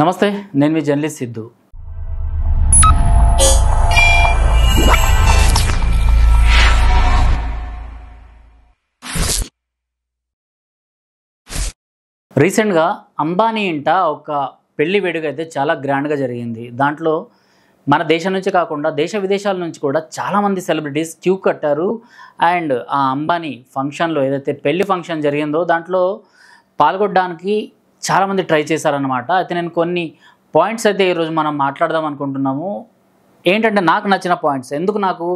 నమస్తే నేను మీ జర్నలిస్ట్ సిద్ధు రీసెంట్గా అంబానీ ఇంట ఒక పెళ్లి వేడుక అయితే చాలా గ్రాండ్గా జరిగింది దాంట్లో మన దేశం నుంచి కాకుండా దేశ విదేశాల నుంచి కూడా చాలామంది సెలబ్రిటీస్ క్యూ కట్టారు అండ్ ఆ అంబానీ ఫంక్షన్లో ఏదైతే పెళ్లి ఫంక్షన్ జరిగిందో దాంట్లో పాల్గొనడానికి చాలామంది ట్రై చేశారనమాట అయితే నేను కొన్ని పాయింట్స్ అయితే ఈరోజు మనం మాట్లాడదాం అనుకుంటున్నాము ఏంటంటే నాకు నచ్చిన పాయింట్స్ ఎందుకు నాకు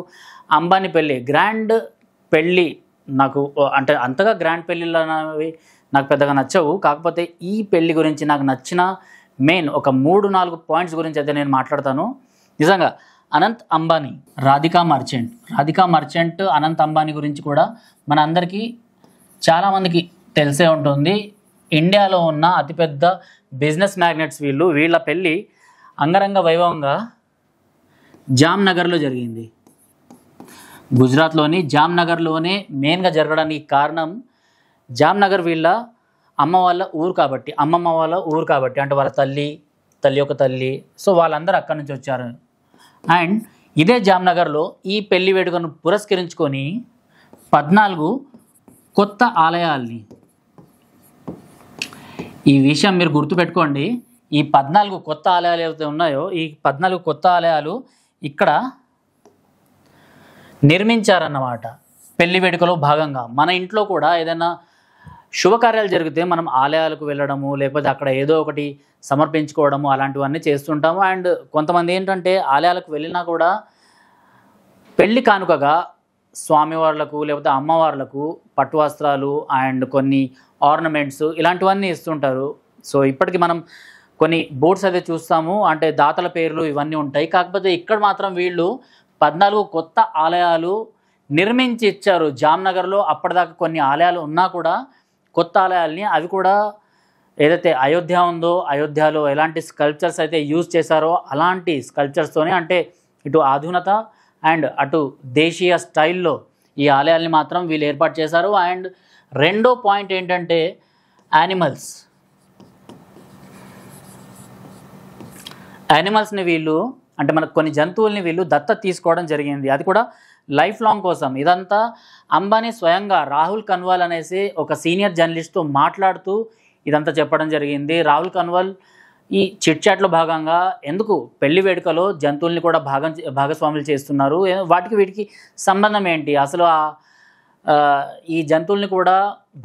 అంబానీ పెళ్ళి గ్రాండ్ పెళ్ళి నాకు అంటే అంతగా గ్రాండ్ పెళ్ళిళ్ళు అనేవి నాకు పెద్దగా నచ్చవు కాకపోతే ఈ పెళ్ళి గురించి నాకు నచ్చిన మెయిన్ ఒక మూడు నాలుగు పాయింట్స్ గురించి అయితే నేను మాట్లాడతాను నిజంగా అనంత్ అంబానీ రాధికా మర్చెంట్ రాధికా మర్చెంట్ అనంత్ అంబానీ గురించి కూడా మన అందరికీ చాలామందికి తెలిసే ఉంటుంది ఇండియాలో ఉన్న అతిపెద్ద బిజినెస్ మ్యాగ్నెట్స్ వీళ్ళు వీళ్ళ పెళ్ళి అంగరంగ వైభవంగా జామ్నగర్లో జరిగింది గుజరాత్లోని జామ్నగర్లోనే మెయిన్గా జరగడానికి కారణం జామ్నగర్ వీళ్ళ అమ్మ వాళ్ళ ఊరు కాబట్టి అమ్మమ్మ వాళ్ళ ఊరు కాబట్టి అంటే వాళ్ళ తల్లి తల్లి యొక్క తల్లి సో వాళ్ళందరూ అక్కడి నుంచి వచ్చారు అండ్ ఇదే జామ్నగర్లో ఈ పెళ్లి వేడుకను పురస్కరించుకొని పద్నాలుగు కొత్త ఆలయాల్ని ఈ విషయం మీరు గుర్తుపెట్టుకోండి ఈ పద్నాలుగు కొత్త ఆలయాలు ఏవైతే ఉన్నాయో ఈ పద్నాలుగు కొత్త ఆలయాలు ఇక్కడ నిర్మించారన్నమాట పెళ్లి వేడుకలో భాగంగా మన ఇంట్లో కూడా ఏదైనా శుభకార్యాలు జరిగితే మనం ఆలయాలకు వెళ్ళడము లేకపోతే అక్కడ ఏదో ఒకటి సమర్పించుకోవడము అలాంటివన్నీ చేస్తుంటాము అండ్ కొంతమంది ఏంటంటే ఆలయాలకు వెళ్ళినా కూడా పెళ్లి కానుకగా స్వామివార్లకు లేకపోతే అమ్మవార్లకు పట్టు వస్త్రాలు అండ్ కొన్ని ఆర్నమెంట్స్ ఇలాంటివన్నీ ఇస్తుంటారు సో ఇప్పటికి మనం కొన్ని బోర్డ్స్ అయితే చూస్తాము అంటే దాతల పేర్లు ఇవన్నీ ఉంటాయి కాకపోతే ఇక్కడ మాత్రం వీళ్ళు పద్నాలుగు కొత్త ఆలయాలు నిర్మించి ఇచ్చారు జామ్నగర్లో అప్పటిదాకా కొన్ని ఆలయాలు ఉన్నా కూడా కొత్త ఆలయాల్ని అవి కూడా ఏదైతే అయోధ్య ఉందో అయోధ్యలో ఎలాంటి స్కల్ప్చర్స్ అయితే యూజ్ చేశారో అలాంటి స్కల్ప్చర్స్తోనే అంటే ఇటు ఆధునత అండ్ అటు దేశీయ స్టైల్లో ఈ ఆలయాల్ని మాత్రం వీళ్ళు ఏర్పాటు చేశారు అండ్ రెండో పాయింట్ ఏంటంటే యానిమల్స్ యానిమల్స్ని వీళ్ళు అంటే మనకు కొన్ని జంతువుల్ని వీళ్ళు దత్త తీసుకోవడం జరిగింది అది కూడా లైఫ్ లాంగ్ కోసం ఇదంతా అంబానీ స్వయంగా రాహుల్ కన్వాల్ అనేసి ఒక సీనియర్ జర్నలిస్ట్తో మాట్లాడుతూ ఇదంతా చెప్పడం జరిగింది రాహుల్ కన్వాల్ ఈ చిట్ చాట్లో భాగంగా ఎందుకు పెళ్లి వేడుకలో జంతువుల్ని కూడా భాగం భాగస్వాములు చేస్తున్నారు వాటికి వీటికి సంబంధం ఏంటి అసలు ఆ ఈ జంతువుల్ని కూడా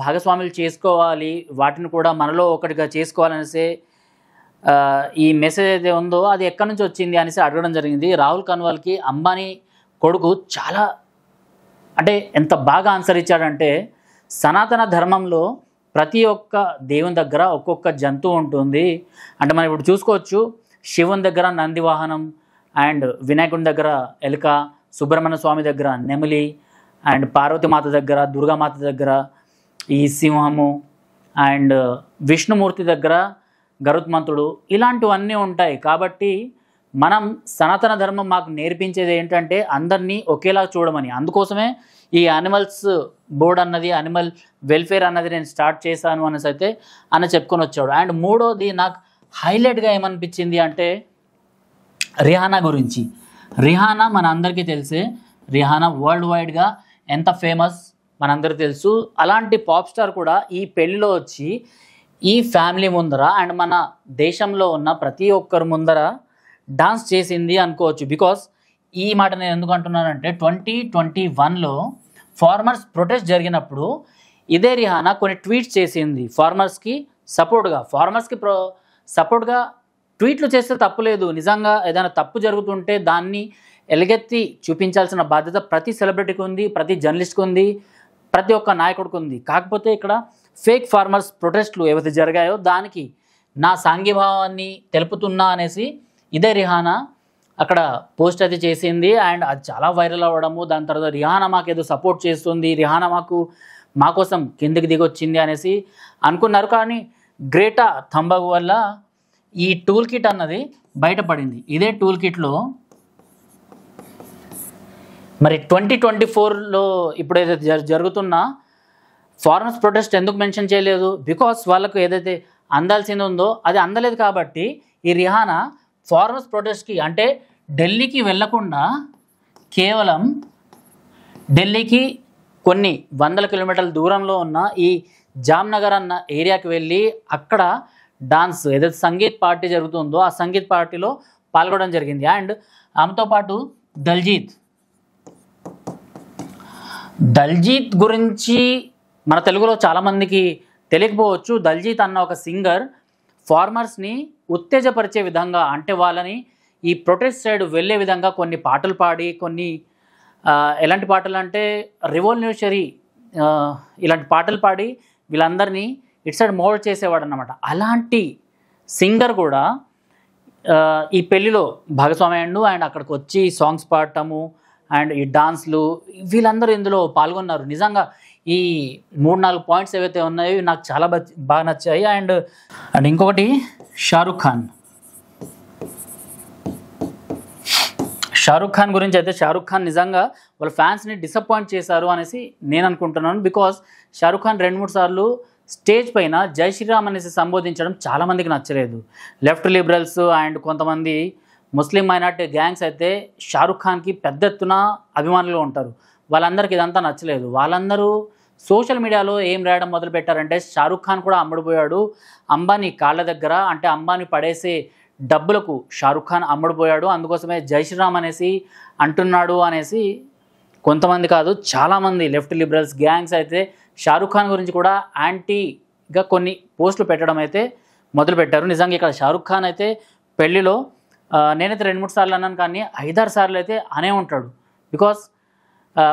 భాగస్వాములు చేసుకోవాలి వాటిని కూడా మనలో ఒకటిగా చేసుకోవాలనేసి ఈ మెసేజ్ అయితే ఉందో అది ఎక్కడి నుంచి వచ్చింది అనేసి అడగడం జరిగింది రాహుల్ కన్వాల్కి అంబానీ కొడుకు చాలా అంటే ఎంత బాగా ఆన్సర్ ఇచ్చాడంటే సనాతన ధర్మంలో ప్రతి ఒక్క దేవుని దగ్గర ఒక్కొక్క జంతువు ఉంటుంది అంటే మనం ఇప్పుడు చూసుకోవచ్చు శివుని దగ్గర నంది వాహనం అండ్ వినాయకుని దగ్గర ఎలుక సుబ్రహ్మణ్య స్వామి దగ్గర నెమిలి అండ్ పార్వతీమాత దగ్గర దుర్గామాత దగ్గర ఈ సింహము అండ్ విష్ణుమూర్తి దగ్గర గరుత్మంతుడు ఇలాంటివన్నీ ఉంటాయి కాబట్టి మనం సనాతన ధర్మం మాకు నేర్పించేది ఏంటంటే అందరినీ ఒకేలా చూడమని అందుకోసమే ఈ యానిమల్స్ బోర్డ్ అన్నది అనిమల్ వెల్ఫేర్ అన్నది నేను స్టార్ట్ చేశాను అనేసి అయితే అని చెప్పుకొని వచ్చాడు అండ్ మూడోది నాకు హైలైట్గా ఏమనిపించింది అంటే రిహానా గురించి రిహానా మన అందరికీ తెలిసే రిహానా వరల్డ్ వైడ్గా ఎంత ఫేమస్ మనందరూ తెలుసు అలాంటి పాప్ స్టార్ కూడా ఈ పెళ్ళిలో వచ్చి ఈ ఫ్యామిలీ ముందర అండ్ మన దేశంలో ఉన్న ప్రతి ఒక్కరి ముందర డాన్స్ చేసింది అనుకోవచ్చు బికాస్ ఈ మాట నేను ఎందుకు అంటున్నానంటే ట్వంటీ ట్వంటీ వన్లో ఫార్మర్స్ ప్రొటెస్ట్ జరిగినప్పుడు ఇదే రిహానా కొన్ని ట్వీట్స్ చేసింది ఫార్మర్స్కి సపోర్ట్గా ఫార్మర్స్కి ప్రో సపోర్ట్గా ట్వీట్లు చేస్తే తప్పు లేదు నిజంగా ఏదైనా తప్పు జరుగుతుంటే దాన్ని ఎలగెత్తి చూపించాల్సిన బాధ్యత ప్రతి సెలబ్రిటీకి ఉంది ప్రతి జర్నలిస్ట్కి ఉంది ప్రతి ఒక్క నాయకుడికి ఉంది కాకపోతే ఇక్కడ ఫేక్ ఫార్మర్స్ ప్రొటెస్ట్లు ఏవైతే జరిగాయో దానికి నా సాంఘీభావాన్ని తెలుపుతున్నా అనేసి ఇదే రిహానా అక్కడ పోస్ట్ అయితే చేసింది అండ్ అది చాలా వైరల్ అవ్వడము దాని తర్వాత రిహానా మాకు ఏదో సపోర్ట్ చేస్తుంది రిహానా మాకు మా కోసం కిందికి దిగొచ్చింది అనేసి అనుకున్నారు కానీ గ్రేటా థంబగు వల్ల ఈ టూల్ కిట్ అన్నది బయటపడింది ఇదే టూల్ కిట్లో మరి ట్వంటీ ట్వంటీ ఫోర్లో ఇప్పుడు ఏదైతే జరుగుతున్న ఫారెన్స్ ప్రొటెస్ట్ ఎందుకు మెన్షన్ చేయలేదు బికాస్ వాళ్ళకు ఏదైతే అందాల్సింది ఉందో అది అందలేదు కాబట్టి ఈ రిహానా ఫారెన్స్ ప్రొటెస్ట్కి అంటే ఢిల్లీకి వెళ్లకుండా కేవలం ఢిల్లీకి కొన్ని వందల కిలోమీటర్ల దూరంలో ఉన్న ఈ జామ్నగర్ అన్న ఏరియాకి వెళ్ళి అక్కడ డాన్స్ ఏదైతే సంగీత్ పార్టీ జరుగుతుందో ఆ సంగీత్ పార్టీలో పాల్గొనడం జరిగింది అండ్ ఆమెతో పాటు దల్జీత్ దల్జీత్ గురించి మన తెలుగులో చాలామందికి తెలియకపోవచ్చు దల్జీత్ అన్న ఒక సింగర్ ఫార్మర్స్ని ఉత్తేజపరిచే విధంగా అంటే వాళ్ళని ఈ ప్రొటెస్ట్ సైడ్ వెళ్ళే విధంగా కొన్ని పాటలు పాడి కొన్ని ఎలాంటి పాటలు అంటే రివల్యూషనరీ ఇలాంటి పాటలు పాడి వీళ్ళందరినీ ఇట్ సైడ్ మోల్డ్ చేసేవాడు అనమాట అలాంటి సింగర్ కూడా ఈ పెళ్లిలో భాగస్వామి అండ్ అండ్ అక్కడికి వచ్చి సాంగ్స్ పాడటము అండ్ ఈ డాన్స్లు వీళ్ళందరూ ఇందులో పాల్గొన్నారు నిజంగా ఈ మూడు నాలుగు పాయింట్స్ ఏవైతే ఉన్నాయో నాకు చాలా బాగా నచ్చాయి అండ్ అండ్ ఇంకొకటి షారుఖ్ ఖాన్ షారుఖ్ ఖాన్ గురించి అయితే షారుఖ్ ఖాన్ నిజంగా వాళ్ళ ఫ్యాన్స్ని డిసప్పాయింట్ చేశారు అనేసి నేను అనుకుంటున్నాను బికాస్ షారుఖ్ ఖాన్ రెండు మూడు సార్లు స్టేజ్ పైన జై శ్రీరామ్ అనేసి సంబోధించడం చాలామందికి నచ్చలేదు లెఫ్ట్ లిబరల్స్ అండ్ కొంతమంది ముస్లిం మైనార్టీ గ్యాంగ్స్ అయితే షారుఖ్ ఖాన్కి పెద్ద ఎత్తున అభిమానులు ఉంటారు వాళ్ళందరికీ ఇదంతా నచ్చలేదు వాళ్ళందరూ సోషల్ మీడియాలో ఏం రాయడం మొదలుపెట్టారంటే షారుఖ్ ఖాన్ కూడా అమ్ముడుపోయాడు అంబానీ కాళ్ళ దగ్గర అంటే అంబానీ పడేసే డబ్బులకు షారుఖ్ ఖాన్ అమ్ముడుపోయాడు అందుకోసమే జై శ్రీరామ్ అనేసి అంటున్నాడు అనేసి కొంతమంది కాదు చాలామంది లెఫ్ట్ లిబరల్స్ గ్యాంగ్స్ అయితే షారుఖ్ ఖాన్ గురించి కూడా యాంటీగా కొన్ని పోస్టులు పెట్టడం అయితే మొదలుపెట్టారు నిజంగా ఇక్కడ షారుఖ్ ఖాన్ అయితే పెళ్లిలో నేనైతే రెండు మూడు సార్లు అన్నాను కానీ ఐదారు సార్లు అయితే అనే ఉంటాడు బికాస్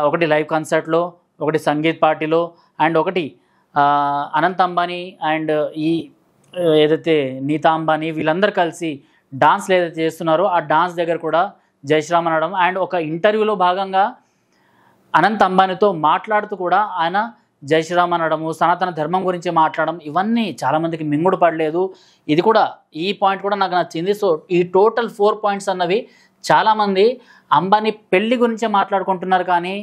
ఒకటి లైవ్ కాన్సర్ట్లో ఒకటి సంగీత్ పార్టీలో అండ్ ఒకటి అనంత్ అంబానీ అండ్ ఈ ఏదైతే నీతా అంబానీ వీళ్ళందరూ కలిసి డాన్స్లు ఏదైతే చేస్తున్నారో ఆ డాన్స్ దగ్గర కూడా జయశ్రామ్ అనడం అండ్ ఒక ఇంటర్వ్యూలో భాగంగా అనంత్ అంబానీతో మాట్లాడుతూ కూడా ఆయన జై శ్రీరామ్ అనడము సనాతన ధర్మం గురించి మాట్లాడడం ఇవన్నీ చాలామందికి మింగుడు పడలేదు ఇది కూడా ఈ పాయింట్ కూడా నాకు నచ్చింది సో ఈ టోటల్ ఫోర్ పాయింట్స్ అన్నవి చాలామంది అంబానీ పెళ్లి గురించే మాట్లాడుకుంటున్నారు కానీ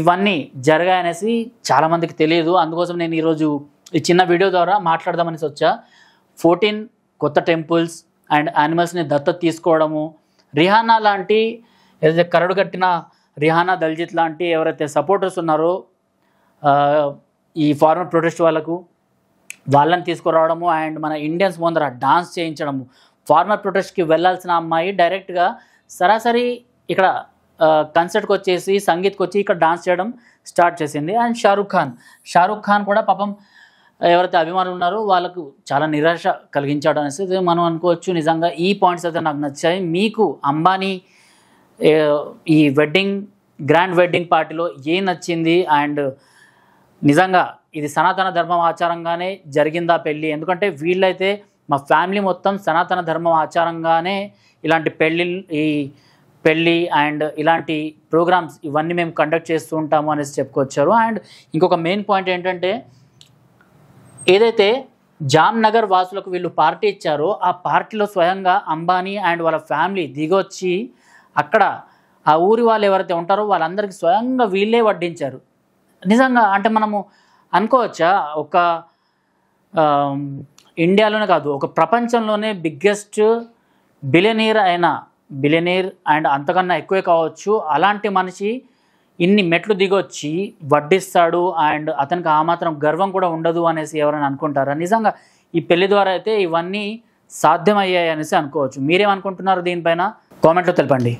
ఇవన్నీ జరగాయనేసి చాలామందికి తెలియదు అందుకోసం నేను ఈరోజు ఈ చిన్న వీడియో ద్వారా మాట్లాడదామనేసి వచ్చా ఫోర్టీన్ కొత్త టెంపుల్స్ అండ్ యానిమల్స్ని దత్త తీసుకోవడము రిహానా లాంటి ఏదైతే కరడు కట్టిన రిహానా దల్జిత్ లాంటి ఎవరైతే సపోర్టర్స్ ఉన్నారో ఈ ఫార్మర్ ప్రొటెస్ట్ వాళ్ళకు వాళ్ళని తీసుకురావడము అండ్ మన ఇండియన్స్ ముందర డాన్స్ చేయించడము ఫార్మర్ ప్రొటెస్ట్కి వెళ్ళాల్సిన అమ్మాయి డైరెక్ట్గా సరాసరి ఇక్కడ కన్సర్ట్కి వచ్చేసి సంగీత్కి వచ్చి ఇక్కడ డాన్స్ చేయడం స్టార్ట్ చేసింది అండ్ షారుఖ్ ఖాన్ షారుఖ్ ఖాన్ కూడా పాపం ఎవరైతే అభిమానులు ఉన్నారో వాళ్ళకు చాలా నిరాశ కలిగించాడు అనేసి మనం అనుకోవచ్చు నిజంగా ఈ పాయింట్స్ అయితే నాకు నచ్చాయి మీకు అంబానీ ఈ వెడ్డింగ్ గ్రాండ్ వెడ్డింగ్ పార్టీలో ఏం నచ్చింది అండ్ నిజంగా ఇది సనాతన ధర్మం ఆచారంగానే జరిగిందా పెళ్ళి ఎందుకంటే వీళ్ళైతే మా ఫ్యామిలీ మొత్తం సనాతన ధర్మం ఆచారంగానే ఇలాంటి పెళ్ళి ఈ పెళ్ళి అండ్ ఇలాంటి ప్రోగ్రామ్స్ ఇవన్నీ మేము కండక్ట్ చేస్తూ ఉంటాము అనేసి చెప్పుకొచ్చారు అండ్ ఇంకొక మెయిన్ పాయింట్ ఏంటంటే ఏదైతే జామ్నగర్ వాసులకు వీళ్ళు పార్టీ ఇచ్చారో ఆ పార్టీలో స్వయంగా అంబానీ అండ్ వాళ్ళ ఫ్యామిలీ దిగొచ్చి అక్కడ ఆ ఊరి వాళ్ళు ఎవరైతే ఉంటారో వాళ్ళందరికీ స్వయంగా వీళ్ళే వడ్డించారు నిజంగా అంటే మనము అనుకోవచ్చా ఒక ఇండియాలోనే కాదు ఒక ప్రపంచంలోనే బిగ్గెస్ట్ బిలెనీర్ అయిన బిలియనీర్ అండ్ అంతకన్నా ఎక్కువే కావచ్చు అలాంటి మనిషి ఇన్ని మెట్లు దిగొచ్చి వడ్డిస్తాడు అండ్ అతనికి ఆ మాత్రం గర్వం కూడా ఉండదు అనేసి ఎవరైనా అనుకుంటారా నిజంగా ఈ పెళ్లి ద్వారా అయితే ఇవన్నీ సాధ్యమయ్యాయి అనేసి అనుకోవచ్చు మీరేమనుకుంటున్నారు దీనిపైన కామెంట్లో తెలపండి